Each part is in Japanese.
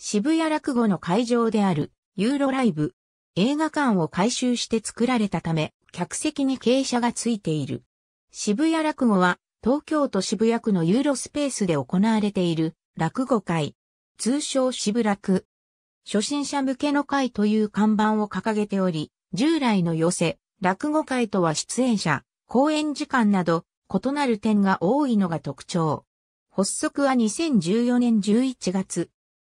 渋谷落語の会場であるユーロライブ映画館を改修して作られたため客席に傾斜がついている。渋谷落語は東京都渋谷区のユーロスペースで行われている落語会。通称渋楽。初心者向けの会という看板を掲げており、従来の寄せ、落語会とは出演者、公演時間など異なる点が多いのが特徴。発足は2014年11月、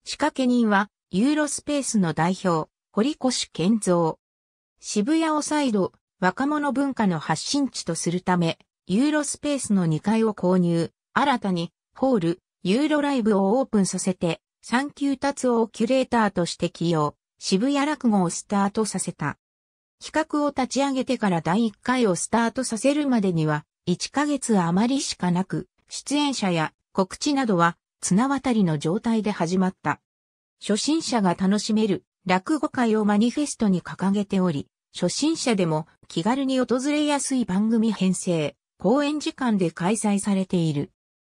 仕掛け人は、ユーロスペースの代表、堀越健三。渋谷を再度、若者文化の発信地とするため、ユーロスペースの2階を購入、新たに、ホール、ユーロライブをオープンさせて、産休達をキュレーターとして起用、渋谷落語をスタートさせた。企画を立ち上げてから第1回をスタートさせるまでには、1ヶ月余りしかなく、出演者や告知などは綱渡りの状態で始まった。初心者が楽しめる落語会をマニフェストに掲げており、初心者でも気軽に訪れやすい番組編成、公演時間で開催されている。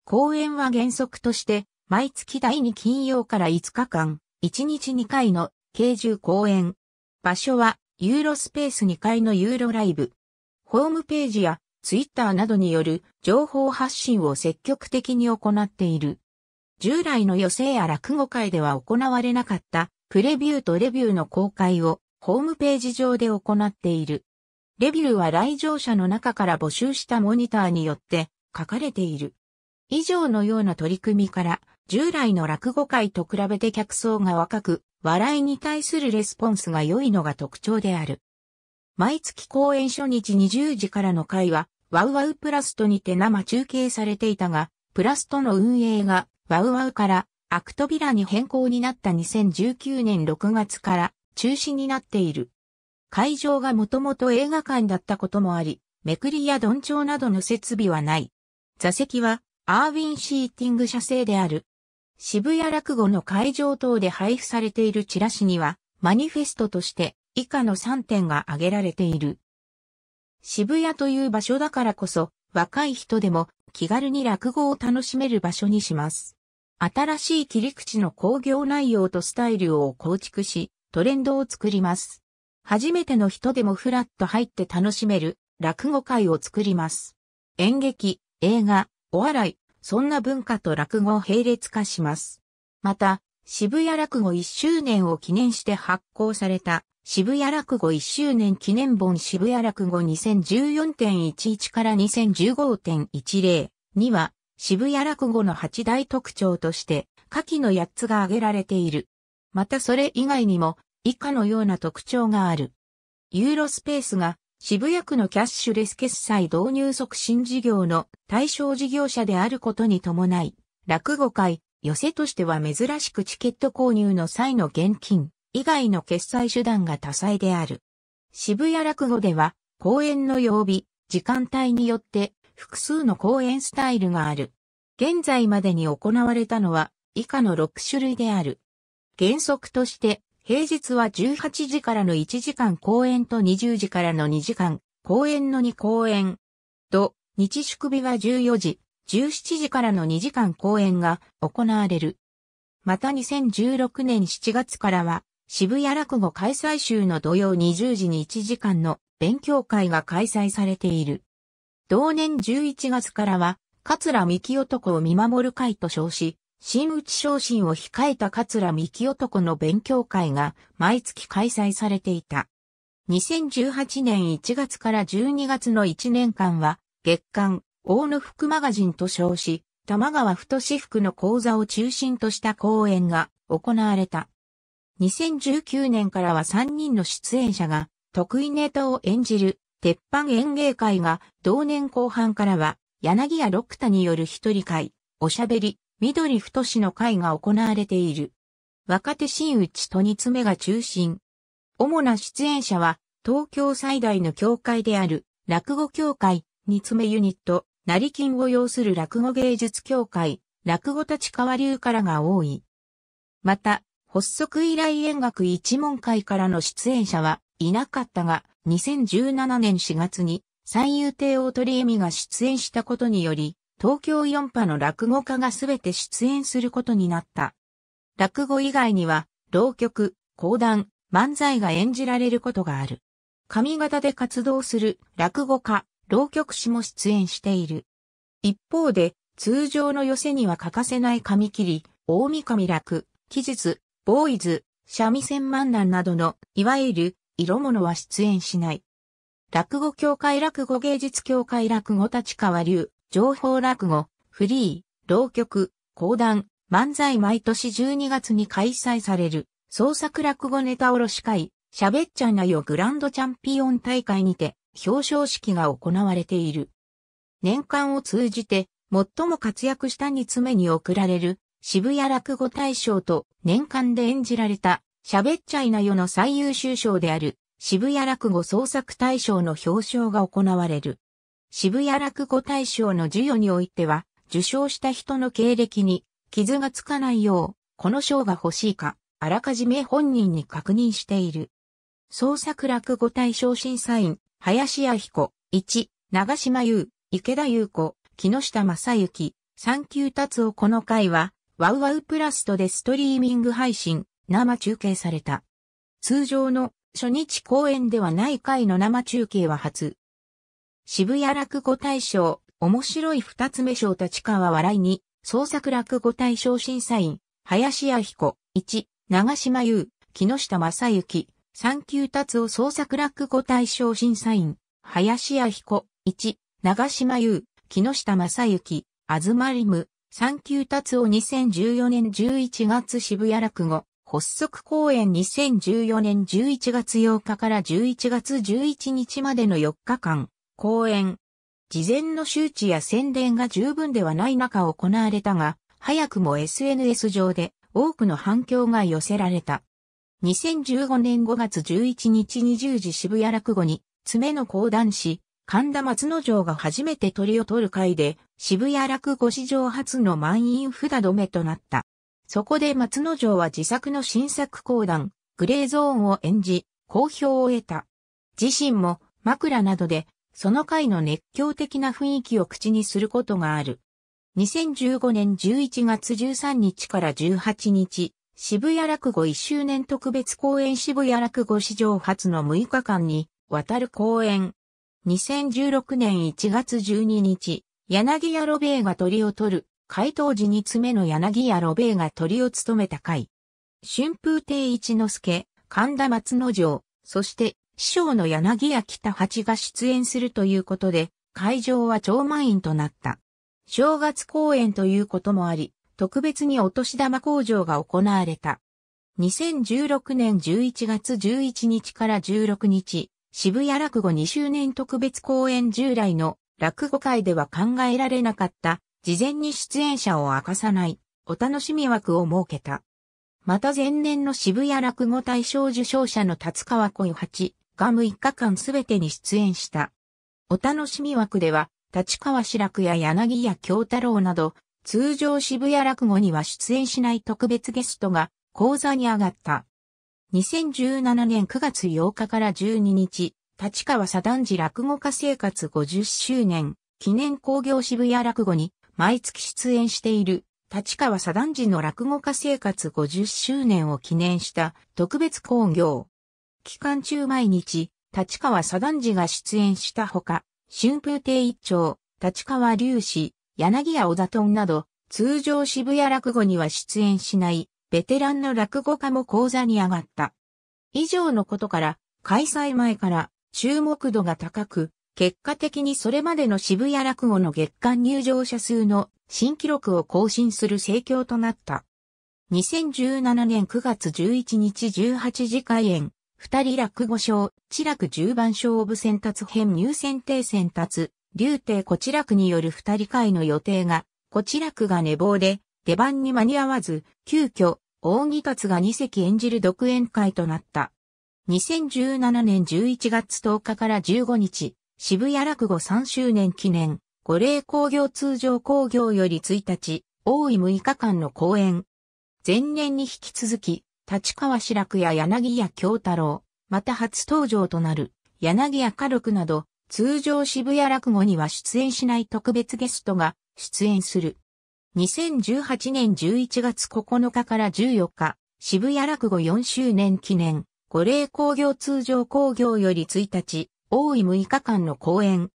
公演は原則として、毎月第2金曜から5日間、1日2回の軽重公演。場所は、ユーロスペース2階のユーロライブ。ホームページやツイッターなどによる情報発信を積極的に行っている。従来の余生や落語会では行われなかったプレビューとレビューの公開をホームページ上で行っている。レビューは来場者の中から募集したモニターによって書かれている。以上のような取り組みから従来の落語会と比べて客層が若く笑いに対するレスポンスが良いのが特徴である。毎月公演初日20時からの会はワウワウプラストにて生中継されていたが、プラストの運営がワウワウからアクトビラに変更になった2019年6月から中止になっている。会場がもともと映画館だったこともあり、めくりや鈍調などの設備はない。座席はアーウィンシーティング社製である。渋谷落語の会場等で配布されているチラシには、マニフェストとして以下の3点が挙げられている。渋谷という場所だからこそ、若い人でも気軽に落語を楽しめる場所にします。新しい切り口の工業内容とスタイルを構築し、トレンドを作ります。初めての人でもフラッと入って楽しめる落語会を作ります。演劇、映画、お笑い、そんな文化と落語を並列化します。また、渋谷落語1周年を記念して発行された渋谷落語1周年記念本渋谷落語2014.11から2015.10には渋谷落語の八大特徴として、下記の八つが挙げられている。またそれ以外にも、以下のような特徴がある。ユーロスペースが渋谷区のキャッシュレス決済導入促進事業の対象事業者であることに伴い、落語会、寄せとしては珍しくチケット購入の際の現金以外の決済手段が多彩である。渋谷落語では、公演の曜日、時間帯によって複数の公演スタイルがある。現在までに行われたのは以下の6種類である。原則として平日は18時からの1時間公演と20時からの2時間公演の2公演と日祝日は14時、17時からの2時間公演が行われる。また2016年7月からは渋谷落語開催週の土曜20時に1時間の勉強会が開催されている。同年11月からは、桂三木男を見守る会と称し、新内昇進を控えた桂三木男の勉強会が毎月開催されていた。2018年1月から12月の1年間は、月刊、大野福マガジンと称し、玉川太志福の講座を中心とした講演が行われた。2019年からは3人の出演者が得意ネタを演じる鉄板演芸会が同年後半からは柳谷六太による一人会、おしゃべり、緑太志の会が行われている。若手新内と煮詰めが中心。主な出演者は東京最大の協会である落語協会、煮詰めユニット、成金を要する落語芸術協会、落語立川流からが多い。また、発足以来演学一門会からの出演者は、いなかったが、2017年4月に三遊亭大鳥恵美が出演したことにより、東京4波の落語家がすべて出演することになった。落語以外には、浪曲、講談、漫才が演じられることがある。上方で活動する落語家、浪曲師も出演している。一方で、通常の寄せには欠かせない紙切り、大見髪楽、期日、ボーイズ、三味線漫談などの、いわゆる色物は出演しない。落語協会落語芸術協会落語立川流、情報落語、フリー、浪曲、講談、漫才毎年12月に開催される、創作落語ネタ卸会、喋っちゃなよグランドチャンピオン大会にて、表彰式が行われている。年間を通じて、最も活躍した2つ目に贈られる、渋谷落語大賞と年間で演じられた喋っちゃいなよの最優秀賞である渋谷落語創作大賞の表彰が行われる。渋谷落語大賞の授与においては、受賞した人の経歴に傷がつかないよう、この賞が欲しいか、あらかじめ本人に確認している。創作落語大賞審査員、林家彦、1、長島優、池田優子、木下正幸、三級達夫この回は、ワウワウプラストでストリーミング配信、生中継された。通常の初日公演ではない回の生中継は初。渋谷落語大賞、面白い二つ目賞立川笑いに、創作落語大賞審査員、林家彦、一、長島優、木下正幸、三級達夫創作落語大賞審査員、林家彦、一、長島優、木下正幸、あずまりむ、三級達夫2014年11月渋谷落語、発足公演2014年11月8日から11月11日までの4日間、公演。事前の周知や宣伝が十分ではない中行われたが、早くも SNS 上で多くの反響が寄せられた。2015年5月11日20時渋谷落語に、爪の講談師、神田松之丞が初めて鳥を取る会で、渋谷落語史上初の満員札止めとなった。そこで松之丞は自作の新作講談、グレーゾーンを演じ、好評を得た。自身も枕などで、その回の熱狂的な雰囲気を口にすることがある。2015年11月13日から18日、渋谷落語1周年特別公演渋谷落語史上初の6日間に、渡る公演。2016年1月12日、柳屋ロベーが鳥を取る、回答時に爪の柳屋ロベーが鳥を務めた回。春風亭一之助、神田松之丞、そして師匠の柳屋北八が出演するということで、会場は超満員となった。正月公演ということもあり、特別にお年玉工場が行われた。2016年11月11日から16日、渋谷落語2周年特別公演従来の落語会では考えられなかった事前に出演者を明かさない、お楽しみ枠を設けた。また前年の渋谷落語大賞受賞者の達川恋八が6日間すべてに出演した。お楽しみ枠では、立川志らくや柳家京太郎など、通常渋谷落語には出演しない特別ゲストが講座に上がった。2017年9月8日から12日、立川左団次落語家生活50周年記念工業渋谷落語に毎月出演している、立川左段次の落語家生活50周年を記念した特別興行。期間中毎日、立川左段次が出演したほか、春風亭一丁、立川隆史、柳屋小田トンなど、通常渋谷落語には出演しないベテランの落語家も講座に上がった。以上のことから、開催前から注目度が高く、結果的にそれまでの渋谷落語の月間入場者数の新記録を更新する盛況となった。2017年9月11日18時開演、二人落語賞、地楽十番賞オブ選達編入選定選達、竜亭こちらくによる二人会の予定が、こちらくが寝坊で、出番に間に合わず、急遽、大木達が二席演じる独演会となった。2017年11月10日から15日、渋谷落語3周年記念、五霊工業通常工業より1日、多い6日間の公演。前年に引き続き、立川志らくや柳屋京太郎、また初登場となる、柳屋家禄など、通常渋谷落語には出演しない特別ゲストが出演する。2018年11月9日から14日、渋谷落語4周年記念、五霊工業通常工業より1日、多い6日間の公演。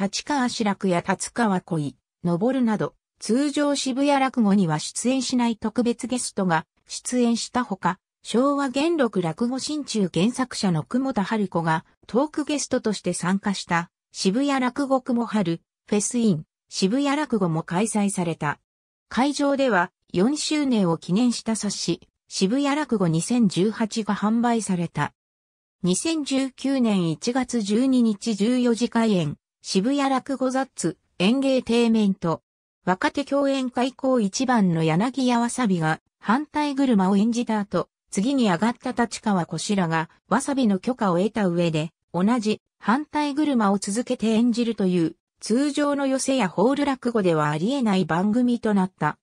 立川志らくや立川恋、登るなど、通常渋谷落語には出演しない特別ゲストが出演したほか、昭和元禄落語新中原作者の久保田春子がトークゲストとして参加した渋谷落語久保春フェスイン渋谷落語も開催された。会場では4周年を記念した冊子渋谷落語2018が販売された。2019年1月12日14時開演、渋谷落語雑、演芸定面と、若手共演開口一番の柳屋わさびが、反対車を演じた後、次に上がった立川こしらが、わさびの許可を得た上で、同じ反対車を続けて演じるという、通常の寄せやホール落語ではありえない番組となった。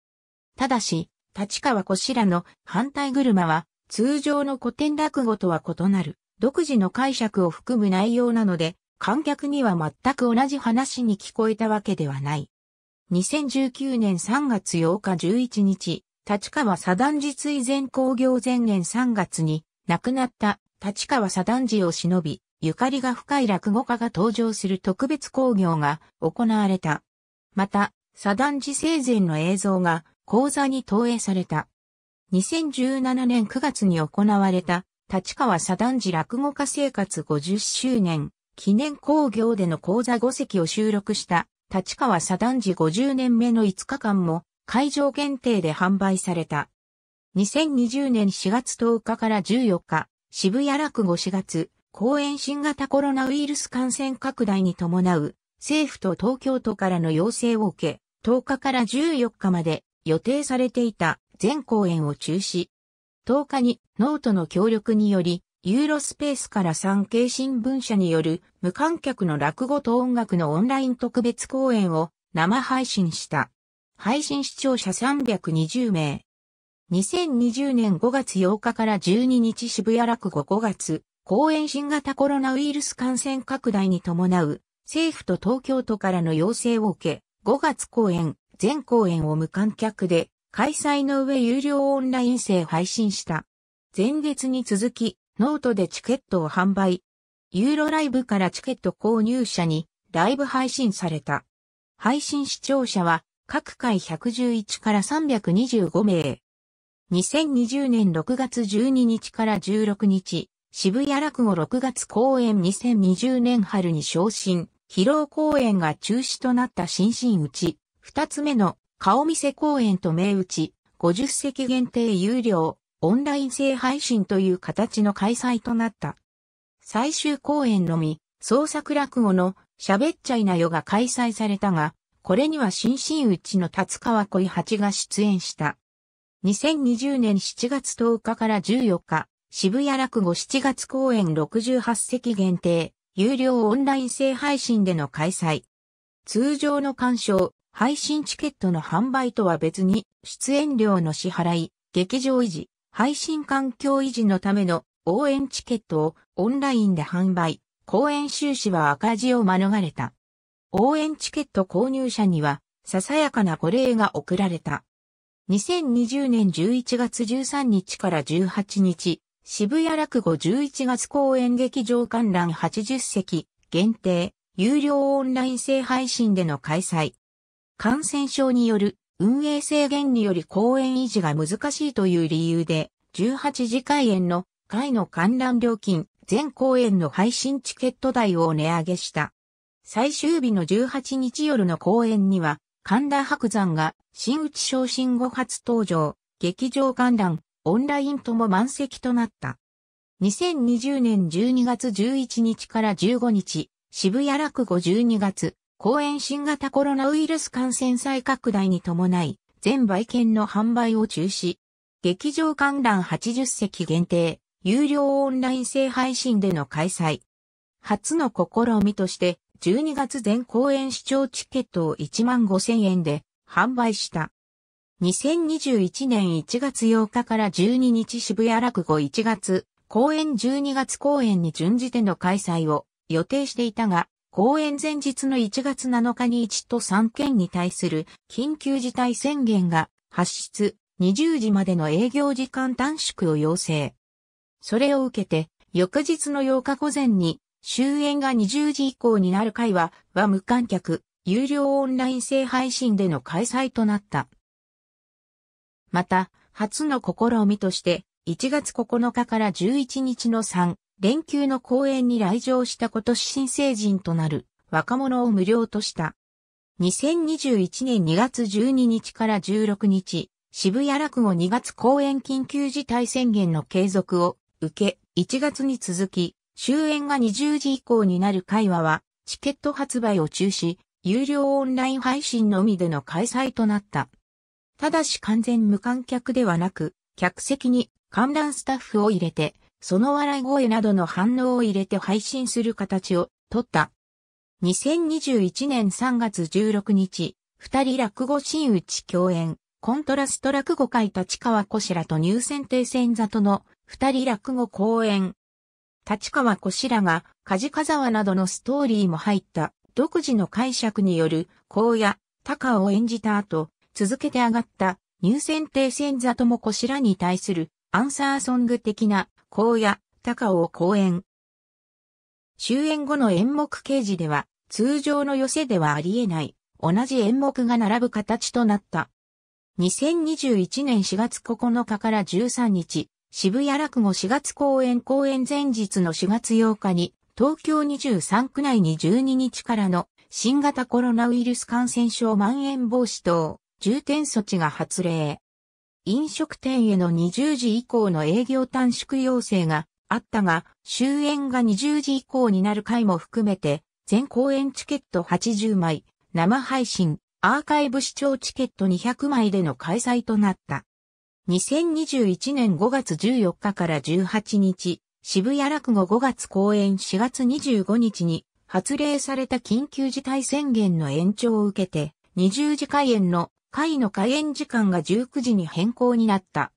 ただし、立川こしらの反対車は、通常の古典落語とは異なる。独自の解釈を含む内容なので、観客には全く同じ話に聞こえたわけではない。2019年3月8日11日、立川左断寺追善工業前年3月に亡くなった立川左断寺を忍び、ゆかりが深い落語家が登場する特別工業が行われた。また、左断寺生前の映像が講座に投影された。2017年9月に行われた立川左団寺落語家生活50周年、記念興行での講座5席を収録した立川左団寺50年目の5日間も会場限定で販売された。2020年4月10日から14日、渋谷落語4月、公演新型コロナウイルス感染拡大に伴う政府と東京都からの要請を受け、10日から14日まで予定されていた全公演を中止。10日にノートの協力により、ユーロスペースから産経新聞社による無観客の落語と音楽のオンライン特別公演を生配信した。配信視聴者320名。2020年5月8日から12日渋谷落語5月、公演新型コロナウイルス感染拡大に伴う政府と東京都からの要請を受け、5月公演、全公演を無観客で開催の上有料オンライン制配信した。前月に続き、ノートでチケットを販売。ユーロライブからチケット購入者にライブ配信された。配信視聴者は各回111から325名。2020年6月12日から16日、渋谷落語6月公演2020年春に昇進、披露公演が中止となった新進打ち、二つ目の顔見せ公演と銘打ち、50席限定有料、オンライン制配信という形の開催となった。最終公演のみ、創作落語の喋っちゃいなよが開催されたが、これには新進ちの立川恋八が出演した。2020年7月10日から14日、渋谷落語7月公演68席限定、有料オンライン制配信での開催。通常の鑑賞、配信チケットの販売とは別に、出演料の支払い、劇場維持、配信環境維持のための応援チケットをオンラインで販売、公演収支は赤字を免れた。応援チケット購入者には、ささやかなご礼が贈られた。2020年11月13日から18日、渋谷落語11月公演劇場観覧80席、限定、有料オンライン制配信での開催。感染症による運営制限により公演維持が難しいという理由で、18次開演の会の観覧料金、全公演の配信チケット代を値上げした。最終日の18日夜の公演には、神田白山が新内昇進後初登場、劇場観覧、オンラインとも満席となった。2020年12月11日から15日、渋谷落語12月、公園新型コロナウイルス感染再拡大に伴い、全売券の販売を中止。劇場観覧80席限定、有料オンライン制配信での開催。初の試みとして、12月全公演視聴チケットを1万5000円で販売した。2021年1月8日から12日渋谷落語1月、公演12月公演に準じての開催を予定していたが、公演前日の1月7日に1都3県に対する緊急事態宣言が発出、20時までの営業時間短縮を要請。それを受けて、翌日の8日午前に終演が20時以降になる会は、は無観客、有料オンライン制配信での開催となった。また、初の試みとして、1月9日から11日の3連休の公演に来場した今年新成人となる若者を無料とした。2021年2月12日から16日、渋谷落語2月公演緊急事態宣言の継続を受け、1月に続き、終演が20時以降になる会話は、チケット発売を中止、有料オンライン配信のみでの開催となった。ただし完全無観客ではなく、客席に観覧スタッフを入れて、その笑い声などの反応を入れて配信する形を取った。2021年3月16日、二人落語真打ち共演、コントラスト落語会立川こしらと入選定戦との二人落語公演。立川こしらが、梶風沢などのストーリーも入った独自の解釈による、荒野、高を演じた後、続けて上がった入選定戦ともこしらに対するアンサーソング的な荒野、高尾公演。終演後の演目掲示では、通常の寄せではありえない、同じ演目が並ぶ形となった。2021年4月9日から13日、渋谷落語4月公演公演前日の4月8日に、東京23区内に12日からの新型コロナウイルス感染症蔓延防止等重点措置が発令。飲食店への20時以降の営業短縮要請があったが、終演が20時以降になる回も含めて、全公演チケット80枚、生配信、アーカイブ視聴チケット200枚での開催となった。2021年5月14日から18日、渋谷落語5月公演4月25日に発令された緊急事態宣言の延長を受けて、20時開演の会の開演時間が19時に変更になった。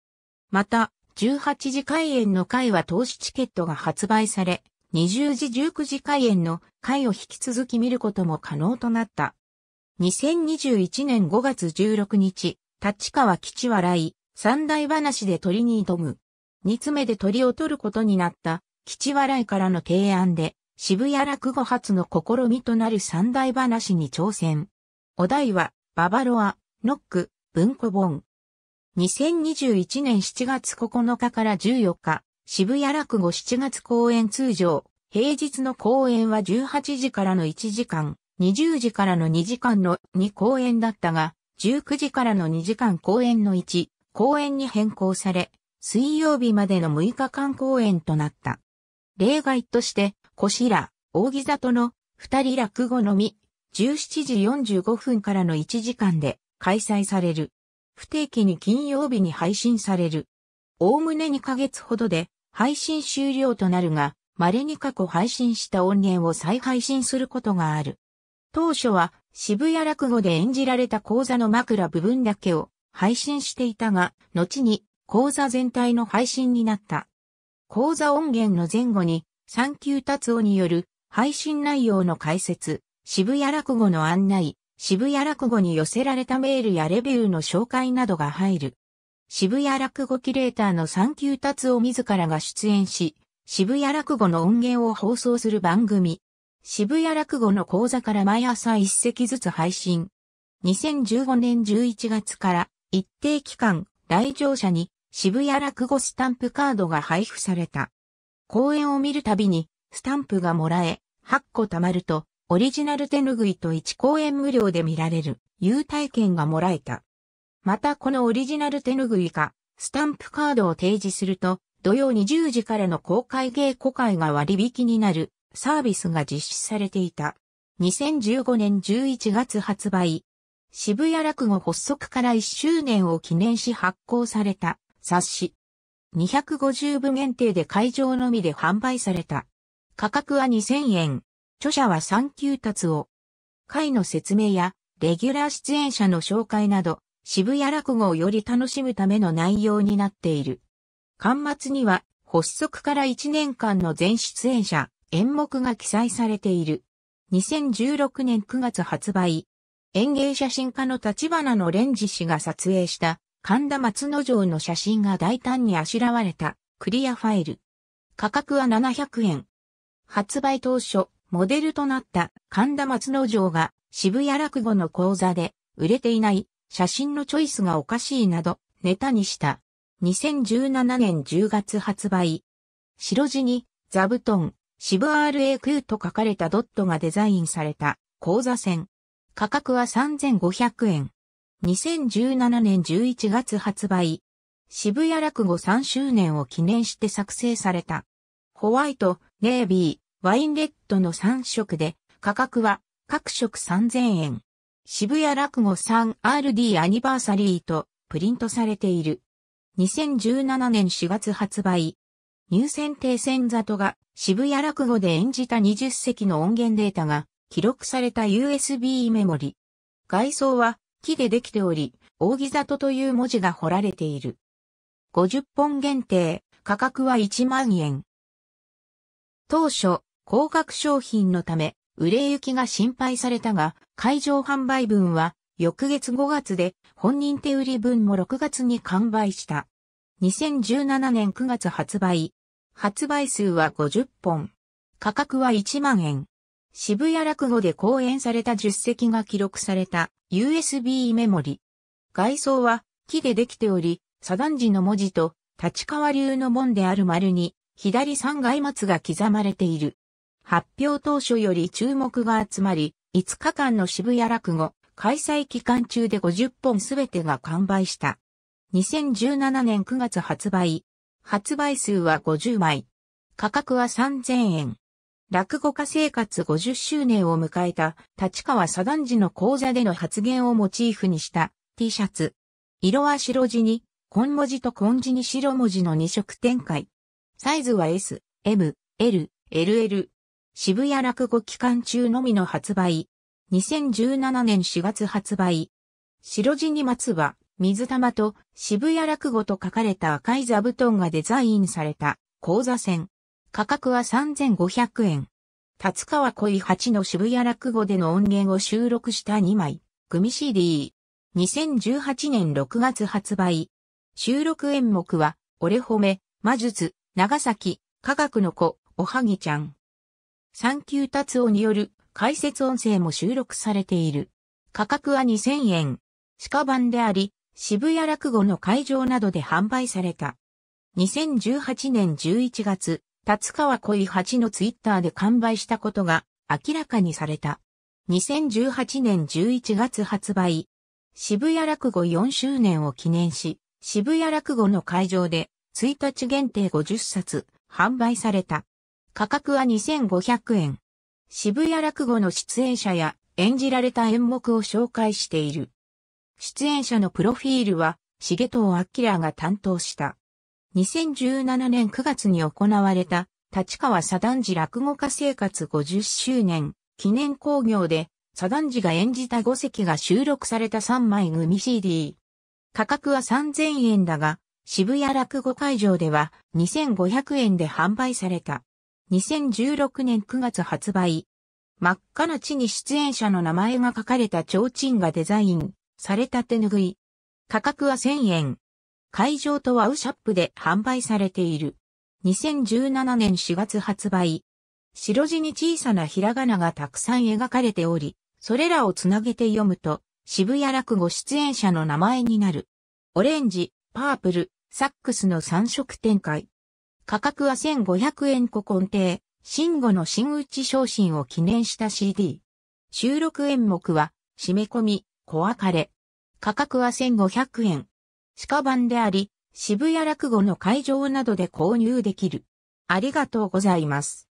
また、18時開演の会は投資チケットが発売され、20時19時開演の会を引き続き見ることも可能となった。2021年5月16日、立川吉笑い、三大話で鳥に挑む。二つ目で鳥を取ることになった、吉笑いからの提案で、渋谷落語発の試みとなる三大話に挑戦。お題は、ババロア、ノック、文庫本。2021年7月9日から14日、渋谷落語7月公演通常、平日の公演は18時からの1時間、20時からの2時間の2公演だったが、19時からの2時間公演の1、公演に変更され、水曜日までの6日間公演となった。例外として、こ白、ら、木里の二人落語のみ、17時45分からの1時間で、開催される。不定期に金曜日に配信される。おおむね2ヶ月ほどで配信終了となるが、稀に過去配信した音源を再配信することがある。当初は渋谷落語で演じられた講座の枕部分だけを配信していたが、後に講座全体の配信になった。講座音源の前後に、三級達夫による配信内容の解説、渋谷落語の案内、渋谷落語に寄せられたメールやレビューの紹介などが入る。渋谷落語キュレーターの三級達を自らが出演し、渋谷落語の音源を放送する番組。渋谷落語の講座から毎朝一席ずつ配信。2015年11月から一定期間来場者に渋谷落語スタンプカードが配布された。公演を見るたびにスタンプがもらえ8個貯まるとオリジナル手ぬぐいと1公演無料で見られる優待券がもらえた。またこのオリジナル手ぬぐいか、スタンプカードを提示すると土曜20時からの公開稽古会が割引になるサービスが実施されていた。2015年11月発売。渋谷落語発足から1周年を記念し発行された冊子。250部限定で会場のみで販売された。価格は2000円。著者は3休達を。会の説明や、レギュラー出演者の紹介など、渋谷落語をより楽しむための内容になっている。巻末には、発足から1年間の全出演者、演目が記載されている。2016年9月発売。園芸写真家の立花のレンジ氏が撮影した神田松之丞の写真が大胆にあしらわれたクリアファイル。価格は700円。発売当初、モデルとなった神田松之丞が渋谷落語の講座で売れていない写真のチョイスがおかしいなどネタにした。2017年10月発売。白地に座布団、渋 RAQ と書かれたドットがデザインされた講座線。価格は3500円。2017年11月発売。渋谷落語3周年を記念して作成された。ホワイト、ネイビー。ワインレッドの3色で、価格は各色3000円。渋谷落語 3RD アニバーサリーとプリントされている。2017年4月発売。入選定選里が渋谷落語で演じた20席の音源データが記録された USB メモリ。外装は木でできており、扇里という文字が彫られている。50本限定、価格は1万円。当初、高額商品のため、売れ行きが心配されたが、会場販売分は翌月5月で本人手売り分も6月に完売した。2017年9月発売。発売数は50本。価格は1万円。渋谷落語で講演された実績が記録された USB メモリ。外装は木でできており、サダン時の文字と立川流の門である丸に左三外松が刻まれている。発表当初より注目が集まり、5日間の渋谷落語、開催期間中で50本すべてが完売した。2017年9月発売。発売数は50枚。価格は3000円。落語家生活50周年を迎えた立川左段寺の講座での発言をモチーフにした T シャツ。色は白地に、紺文字と紺字に白文字の2色展開。サイズは S、M、L、LL。渋谷落語期間中のみの発売。2017年4月発売。白地に松葉、水玉と渋谷落語と書かれた赤い座布団がデザインされた講座線。価格は3500円。立川恋八の渋谷落語での音源を収録した2枚、組 CD。2018年6月発売。収録演目は、俺褒め、魔術、長崎、科学の子、おはぎちゃん。産休達夫による解説音声も収録されている。価格は2000円。鹿版であり、渋谷落語の会場などで販売された。2018年11月、達川恋八のツイッターで完売したことが明らかにされた。2018年11月発売。渋谷落語4周年を記念し、渋谷落語の会場で1日限定50冊販売された。価格は2500円。渋谷落語の出演者や演じられた演目を紹介している。出演者のプロフィールは、重藤明が担当した。2017年9月に行われた、立川左段寺落語家生活50周年記念興行で、左段寺が演じた5席が収録された3枚組 CD。価格は3000円だが、渋谷落語会場では2500円で販売された。2016年9月発売。真っ赤な地に出演者の名前が書かれた提灯がデザインされた手ぬぐい。価格は1000円。会場とワウシャップで販売されている。2017年4月発売。白地に小さなひらがながたくさん描かれており、それらをつなげて読むと、渋谷落語出演者の名前になる。オレンジ、パープル、サックスの3色展開。価格は1500円古今亭、新語の新内昇進を記念した CD。収録演目は、締め込み、小別れ。価格は1500円。鹿版であり、渋谷落語の会場などで購入できる。ありがとうございます。